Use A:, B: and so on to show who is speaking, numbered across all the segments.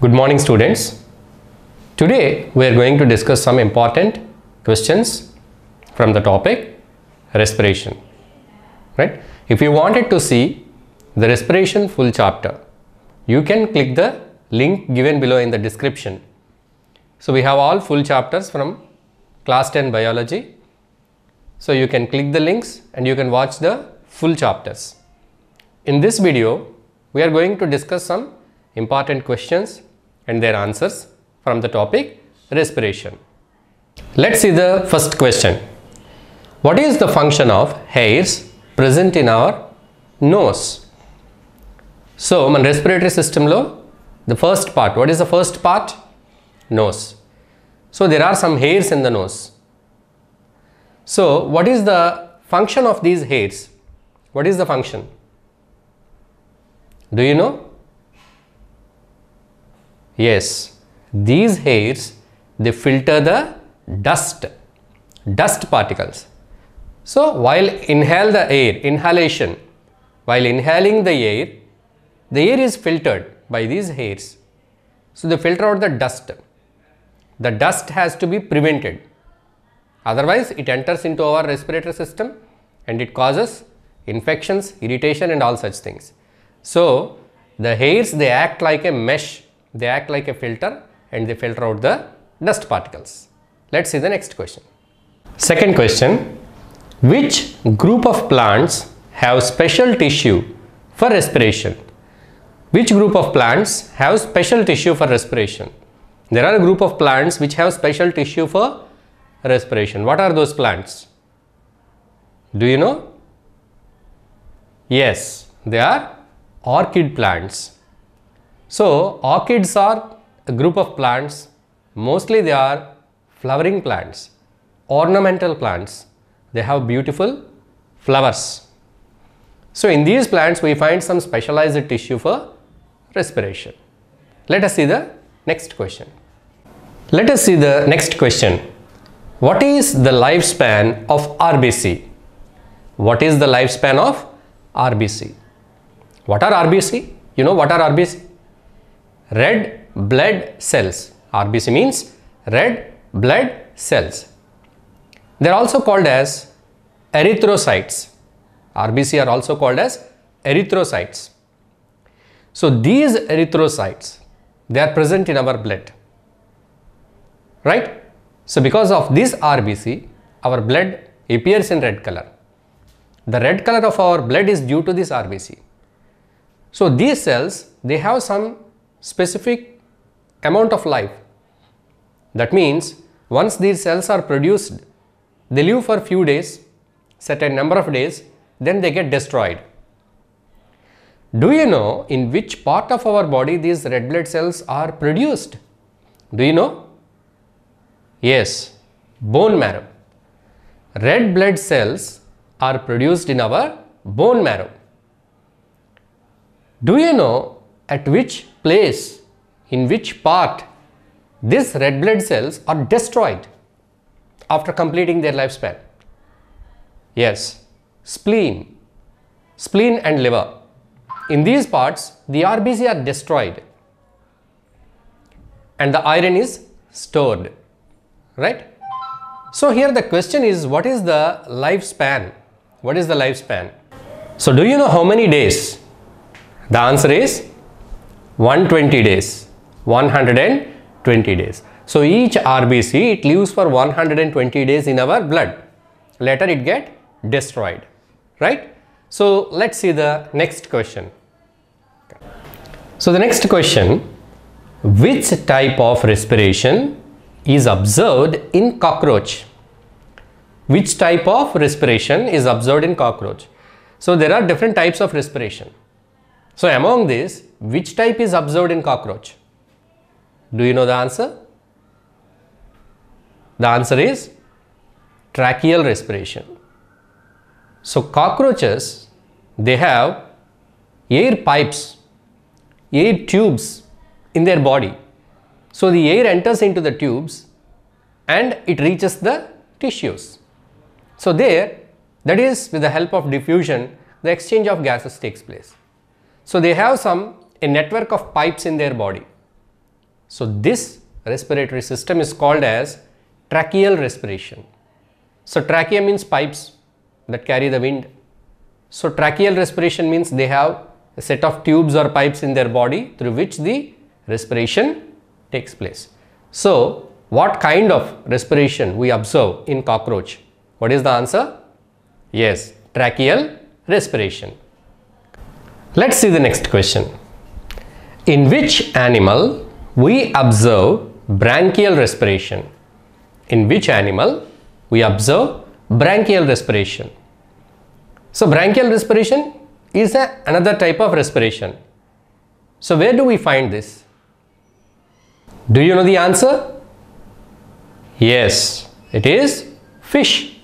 A: Good morning students. Today we are going to discuss some important questions from the topic respiration. Right? If you wanted to see the respiration full chapter, you can click the link given below in the description. So we have all full chapters from class 10 biology. So you can click the links and you can watch the full chapters. In this video, we are going to discuss some important questions and their answers from the topic respiration. Let's see the first question. What is the function of hairs present in our nose? So, in respiratory systemలో the first part, what is the first part? Nose. So, there are some hairs in the nose. So, what is the function of these hairs? What is the function? Do you know? Yes, these hairs, they filter the dust, dust particles. So while inhale the air, inhalation, while inhaling the air, the air is filtered by these hairs. So they filter out the dust. The dust has to be prevented. Otherwise, it enters into our respiratory system and it causes infections, irritation and all such things. So the hairs, they act like a mesh they act like a filter and they filter out the dust particles. Let's see the next question. Second question, which group of plants have special tissue for respiration? Which group of plants have special tissue for respiration? There are a group of plants which have special tissue for respiration. What are those plants? Do you know? Yes, they are orchid plants. So orchids are a group of plants, mostly they are flowering plants, ornamental plants. They have beautiful flowers. So in these plants we find some specialized tissue for respiration. Let us see the next question. Let us see the next question. What is the lifespan of RBC? What is the lifespan of RBC? What are RBC? You know what are RBC? red blood cells. RBC means red blood cells. They are also called as erythrocytes. RBC are also called as erythrocytes. So these erythrocytes, they are present in our blood, right? So because of this RBC, our blood appears in red color. The red color of our blood is due to this RBC. So these cells, they have some specific amount of life. That means once these cells are produced, they live for few days, certain number of days, then they get destroyed. Do you know in which part of our body these red blood cells are produced? Do you know? Yes, bone marrow. Red blood cells are produced in our bone marrow. Do you know at which place, in which part these red blood cells are destroyed after completing their lifespan. Yes, spleen, spleen and liver. In these parts, the RBC are destroyed and the iron is stored, right? So here the question is, what is the lifespan? What is the lifespan? So do you know how many days? The answer is 120 days 120 days so each rbc it lives for 120 days in our blood later it get destroyed right so let's see the next question so the next question which type of respiration is observed in cockroach which type of respiration is observed in cockroach so there are different types of respiration so among these which type is observed in cockroach? Do you know the answer? The answer is tracheal respiration. So cockroaches, they have air pipes, air tubes in their body. So the air enters into the tubes and it reaches the tissues. So there, that is with the help of diffusion, the exchange of gases takes place. So they have some a network of pipes in their body. So this respiratory system is called as tracheal respiration. So trachea means pipes that carry the wind. So tracheal respiration means they have a set of tubes or pipes in their body through which the respiration takes place. So what kind of respiration we observe in cockroach? What is the answer? Yes, tracheal respiration. Let's see the next question. In which animal we observe branchial respiration? In which animal we observe branchial respiration? So branchial respiration is a, another type of respiration. So where do we find this? Do you know the answer? Yes, it is fish.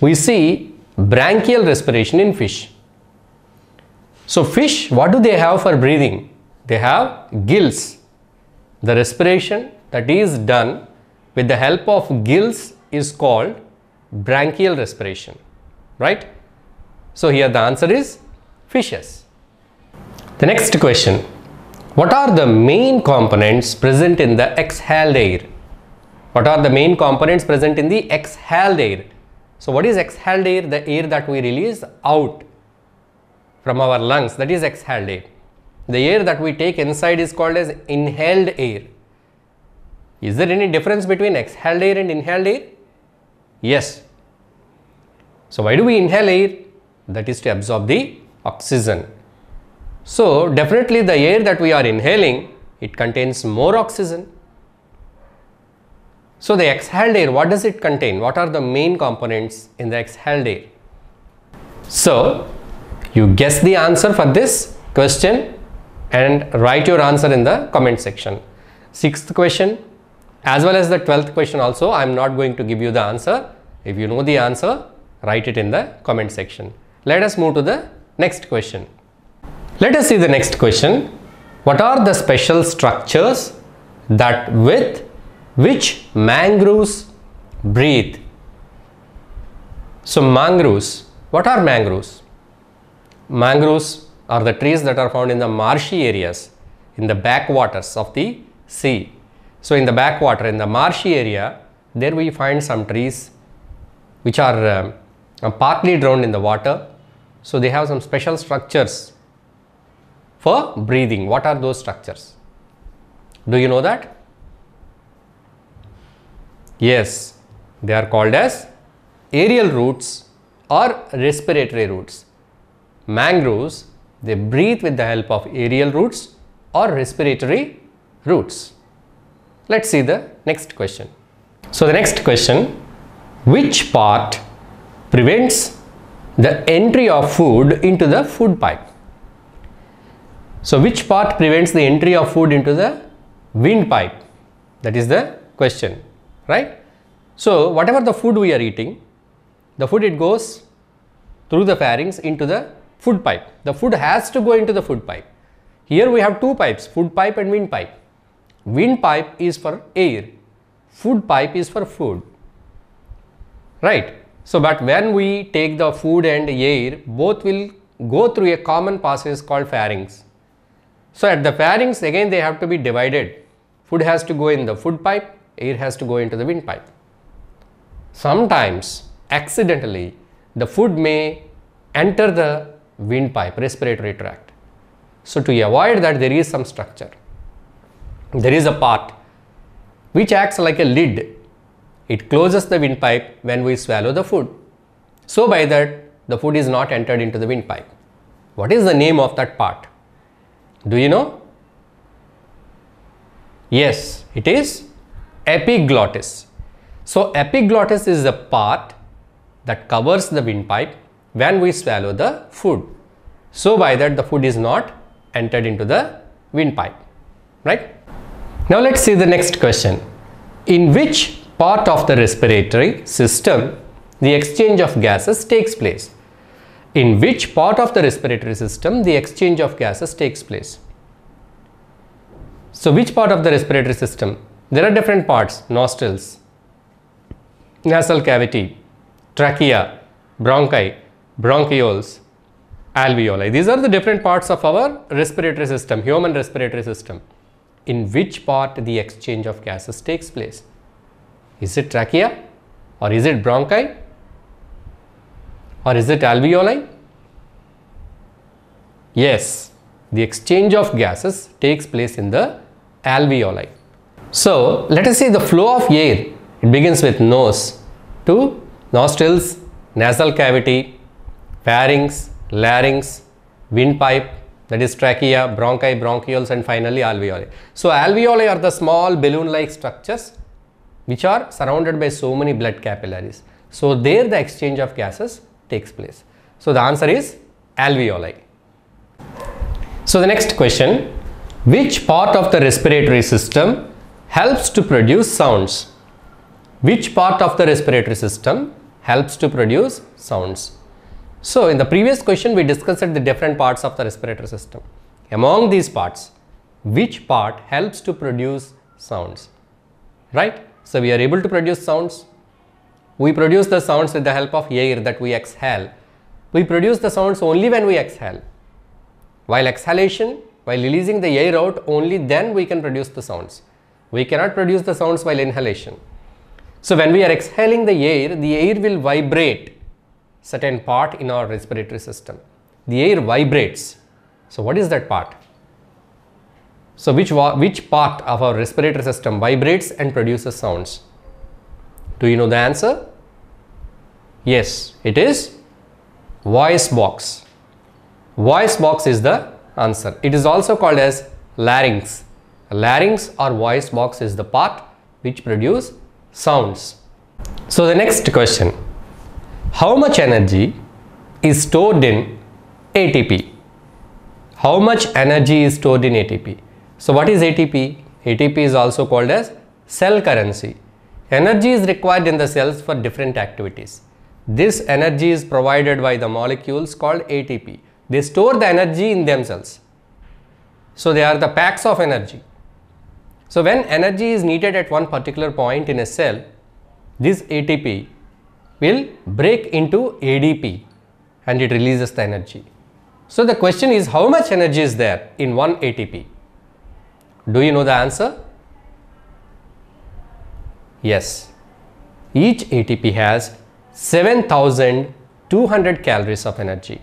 A: We see branchial respiration in fish. So fish, what do they have for breathing? They have gills. The respiration that is done with the help of gills is called branchial respiration, right? So here the answer is fishes. The next question, what are the main components present in the exhaled air? What are the main components present in the exhaled air? So what is exhaled air? The air that we release out from our lungs, that is exhaled air. The air that we take inside is called as inhaled air. Is there any difference between exhaled air and inhaled air? Yes. So why do we inhale air? That is to absorb the oxygen. So definitely the air that we are inhaling, it contains more oxygen. So the exhaled air, what does it contain? What are the main components in the exhaled air? So you guess the answer for this question and write your answer in the comment section. Sixth question as well as the twelfth question also I am not going to give you the answer. If you know the answer write it in the comment section. Let us move to the next question. Let us see the next question. What are the special structures that with which mangroves breathe? So mangroves, what are mangroves? Mangroves are the trees that are found in the marshy areas, in the backwaters of the sea. So in the backwater, in the marshy area, there we find some trees which are um, uh, partly drowned in the water. So they have some special structures for breathing. What are those structures? Do you know that? Yes, they are called as aerial roots or respiratory roots. Mangroves they breathe with the help of aerial roots or respiratory roots. Let's see the next question. So the next question, which part prevents the entry of food into the food pipe? So which part prevents the entry of food into the windpipe? That is the question, right? So whatever the food we are eating, the food it goes through the pharynx into the food pipe. The food has to go into the food pipe. Here we have two pipes, food pipe and wind pipe. Wind pipe is for air, food pipe is for food. Right? So, but when we take the food and air, both will go through a common passage called pharynx. So, at the pharynx again they have to be divided. Food has to go in the food pipe, air has to go into the wind pipe. Sometimes accidentally the food may enter the windpipe, respiratory tract. So to avoid that, there is some structure. There is a part which acts like a lid. It closes the windpipe when we swallow the food. So by that, the food is not entered into the windpipe. What is the name of that part? Do you know? Yes, it is epiglottis. So epiglottis is a part that covers the windpipe when we swallow the food. So by that the food is not entered into the windpipe, right? Now let's see the next question. In which part of the respiratory system the exchange of gases takes place? In which part of the respiratory system the exchange of gases takes place? So which part of the respiratory system? There are different parts, nostrils, nasal cavity, trachea, bronchi, bronchioles, alveoli. These are the different parts of our respiratory system, human respiratory system, in which part the exchange of gases takes place. Is it trachea or is it bronchi or is it alveoli? Yes, the exchange of gases takes place in the alveoli. So, let us see the flow of air. It begins with nose to nostrils, nasal cavity, pharynx, larynx, windpipe, that is trachea, bronchi, bronchioles and finally alveoli. So alveoli are the small balloon-like structures which are surrounded by so many blood capillaries. So there the exchange of gases takes place. So the answer is alveoli. So the next question, which part of the respiratory system helps to produce sounds? Which part of the respiratory system helps to produce sounds? So in the previous question, we discussed the different parts of the respiratory system. Among these parts, which part helps to produce sounds, right? So we are able to produce sounds. We produce the sounds with the help of air that we exhale. We produce the sounds only when we exhale. While exhalation, while releasing the air out, only then we can produce the sounds. We cannot produce the sounds while inhalation. So when we are exhaling the air, the air will vibrate certain part in our respiratory system. The air vibrates. So what is that part? So which, which part of our respiratory system vibrates and produces sounds? Do you know the answer? Yes, it is voice box. Voice box is the answer. It is also called as larynx. Larynx or voice box is the part which produce sounds. So the next question, how much energy is stored in ATP? How much energy is stored in ATP? So what is ATP? ATP is also called as cell currency. Energy is required in the cells for different activities. This energy is provided by the molecules called ATP. They store the energy in themselves. So they are the packs of energy. So when energy is needed at one particular point in a cell, this ATP will break into ADP and it releases the energy. So the question is how much energy is there in 1 ATP? Do you know the answer? Yes. Each ATP has 7200 calories of energy.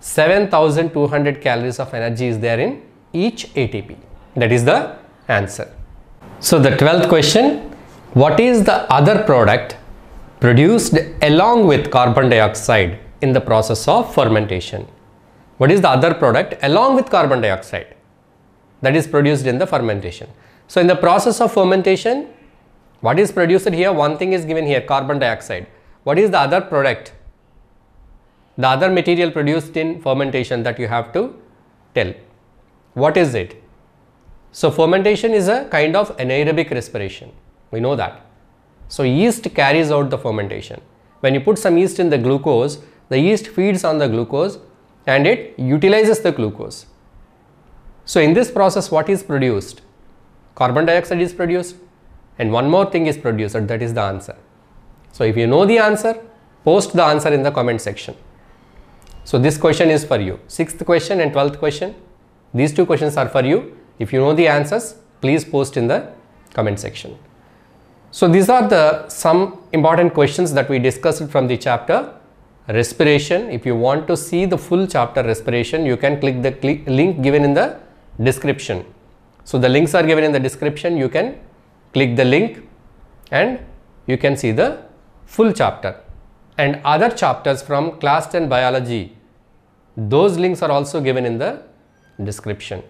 A: 7200 calories of energy is there in each ATP. That is the answer. So the 12th question, what is the other product produced along with carbon dioxide in the process of fermentation. What is the other product along with carbon dioxide that is produced in the fermentation? So in the process of fermentation, what is produced here? One thing is given here, carbon dioxide. What is the other product? The other material produced in fermentation that you have to tell. What is it? So fermentation is a kind of anaerobic respiration. We know that. So yeast carries out the fermentation. When you put some yeast in the glucose, the yeast feeds on the glucose and it utilizes the glucose. So in this process what is produced? Carbon dioxide is produced and one more thing is produced that is the answer. So if you know the answer, post the answer in the comment section. So this question is for you. Sixth question and twelfth question. These two questions are for you. If you know the answers, please post in the comment section. So these are the some important questions that we discussed from the chapter respiration. If you want to see the full chapter respiration, you can click the link given in the description. So the links are given in the description. You can click the link and you can see the full chapter and other chapters from class 10 biology. Those links are also given in the description.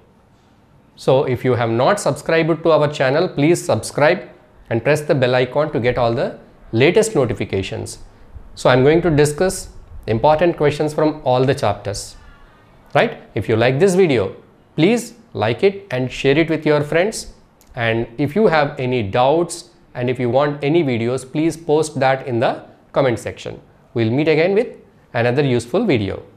A: So if you have not subscribed to our channel, please subscribe and press the bell icon to get all the latest notifications. So I'm going to discuss important questions from all the chapters. Right? If you like this video, please like it and share it with your friends. And if you have any doubts and if you want any videos, please post that in the comment section. We'll meet again with another useful video.